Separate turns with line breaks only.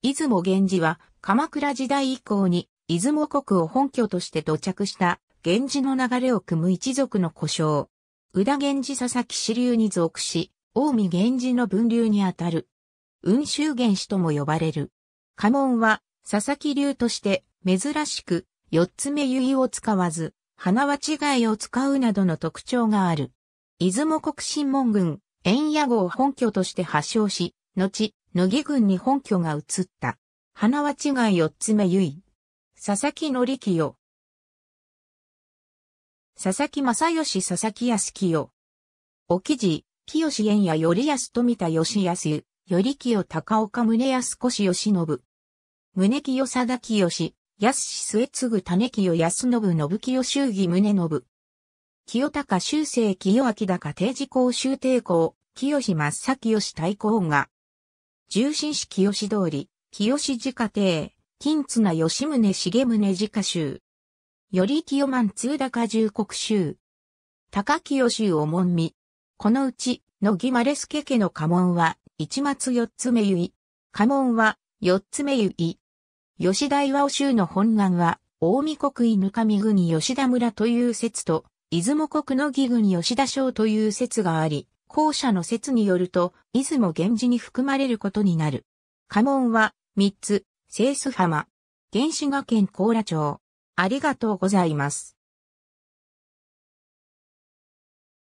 出雲源氏は鎌倉時代以降に出雲国を本拠として土着した
源氏の流れを組む一族の故障。宇田源氏佐々木支流に属し、近江源氏の分流にあたる。雲州源氏とも呼ばれる。家紋は佐々木流として珍しく四つ目結を使わず、花は違いを使うなどの特徴がある。出雲国新門軍、円野号本拠として発祥し、後、野木軍に本拠が移った。
花は違い四つ目ゆい。佐々木紀清。佐々木正義佐々木康清。お記事、
清縁や頼安富田義康、頼清高岡宗康越義信。宗清貞清、安末次種清安信信清祝義宗信。清高修正清明高定時公修定公、清正清太公が、重心式清志通り、清志寺家庭、金綱吉宗重宗寺家衆。より清満通高重国衆。高清おも門見。このうち、野木丸助家の家紋は、一松四つ目結。家紋は、四つ目結。吉田岩尾衆の本願は、大見国犬上国吉田村という説と、出雲国の義軍吉田省という説があり、後者の説によると、出雲源氏に含まれることになる。家紋は、三
つ、清水、浜。原子学県甲羅町。ありがとうございます。